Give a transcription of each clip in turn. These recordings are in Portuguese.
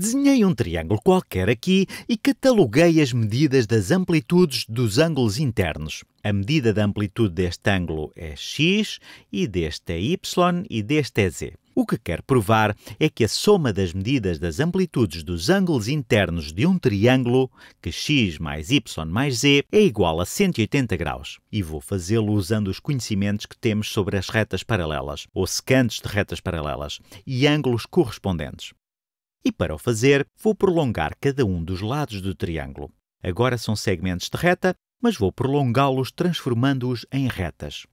Desenhei um triângulo qualquer aqui e cataloguei as medidas das amplitudes dos ângulos internos. A medida da amplitude deste ângulo é x, e deste é y, e deste é z. O que quero provar é que a soma das medidas das amplitudes dos ângulos internos de um triângulo, que x mais y mais z, é igual a 180 graus. E vou fazê-lo usando os conhecimentos que temos sobre as retas paralelas, ou secantes de retas paralelas, e ângulos correspondentes. E para o fazer, vou prolongar cada um dos lados do triângulo. Agora são segmentos de reta, mas vou prolongá-los transformando-os em retas.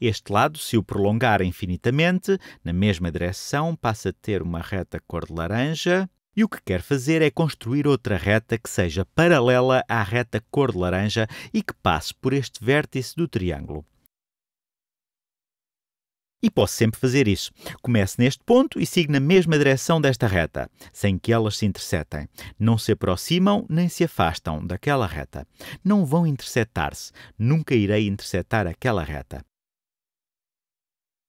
Este lado, se o prolongar infinitamente, na mesma direção, passa a ter uma reta cor de laranja. E o que quer fazer é construir outra reta que seja paralela à reta cor de laranja e que passe por este vértice do triângulo. E posso sempre fazer isso. Comece neste ponto e sigo na mesma direção desta reta, sem que elas se interceptem. Não se aproximam nem se afastam daquela reta. Não vão interceptar-se. Nunca irei interceptar aquela reta.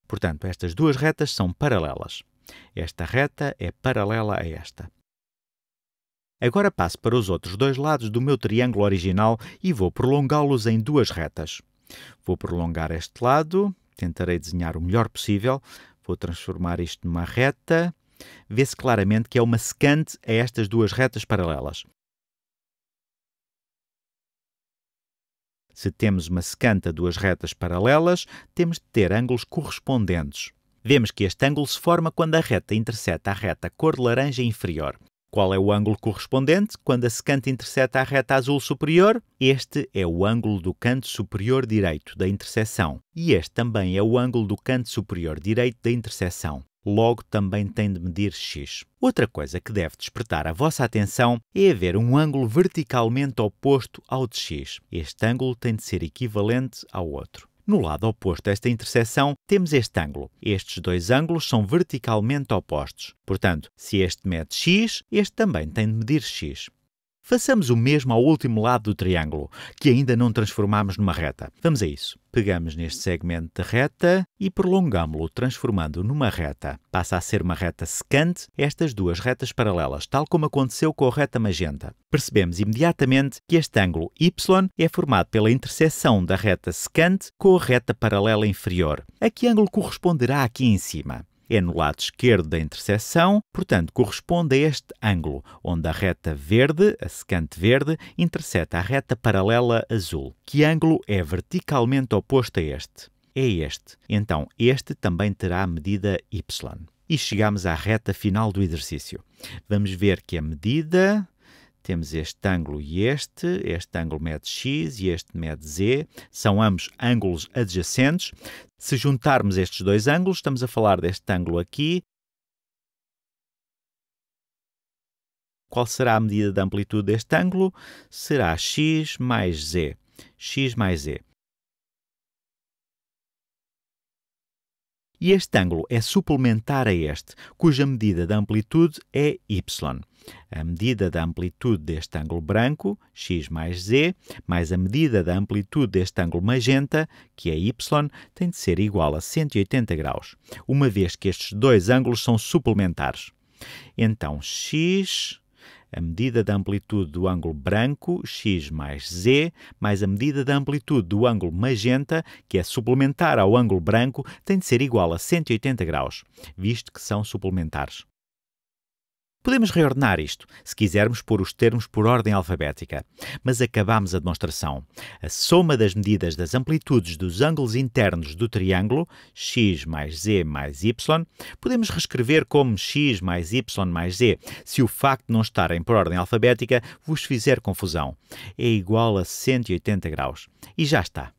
Portanto, estas duas retas são paralelas. Esta reta é paralela a esta. Agora passo para os outros dois lados do meu triângulo original e vou prolongá-los em duas retas. Vou prolongar este lado tentarei desenhar o melhor possível. Vou transformar isto numa reta. Vê-se claramente que é uma secante a estas duas retas paralelas. Se temos uma secante a duas retas paralelas, temos de ter ângulos correspondentes. Vemos que este ângulo se forma quando a reta intercepta a reta cor de laranja inferior. Qual é o ângulo correspondente? Quando a secante intercepta a reta azul superior, este é o ângulo do canto superior direito da interseção. E este também é o ângulo do canto superior direito da interseção. Logo, também tem de medir x. Outra coisa que deve despertar a vossa atenção é haver um ângulo verticalmente oposto ao de x. Este ângulo tem de ser equivalente ao outro. No lado oposto a esta interseção, temos este ângulo. Estes dois ângulos são verticalmente opostos. Portanto, se este mede x, este também tem de medir x. Façamos o mesmo ao último lado do triângulo, que ainda não transformámos numa reta. Vamos a isso. Pegamos neste segmento de reta e prolongámo-lo, transformando-o numa reta. Passa a ser uma reta secante estas duas retas paralelas, tal como aconteceu com a reta magenta. Percebemos imediatamente que este ângulo Y é formado pela interseção da reta secante com a reta paralela inferior. A que ângulo corresponderá aqui em cima? é no lado esquerdo da interseção, portanto, corresponde a este ângulo, onde a reta verde, a secante verde, interseta a reta paralela azul, que ângulo é verticalmente oposto a este. É este. Então, este também terá a medida y. E chegamos à reta final do exercício. Vamos ver que a medida temos este ângulo e este, este ângulo mede x e este mede z, são ambos ângulos adjacentes. Se juntarmos estes dois ângulos, estamos a falar deste ângulo aqui. Qual será a medida da amplitude deste ângulo? Será x mais z. x mais z. E este ângulo é suplementar a este, cuja medida da amplitude é y. A medida da amplitude deste ângulo branco, x mais z, mais a medida da amplitude deste ângulo magenta, que é y, tem de ser igual a 180 graus, uma vez que estes dois ângulos são suplementares. Então, x a medida da amplitude do ângulo branco, x mais z, mais a medida da amplitude do ângulo magenta, que é suplementar ao ângulo branco, tem de ser igual a 180 graus, visto que são suplementares. Podemos reordenar isto, se quisermos pôr os termos por ordem alfabética, mas acabamos a demonstração. A soma das medidas das amplitudes dos ângulos internos do triângulo, x mais z mais y, podemos reescrever como x mais y mais z, se o facto de não estarem por ordem alfabética vos fizer confusão. É igual a 180 graus. E já está.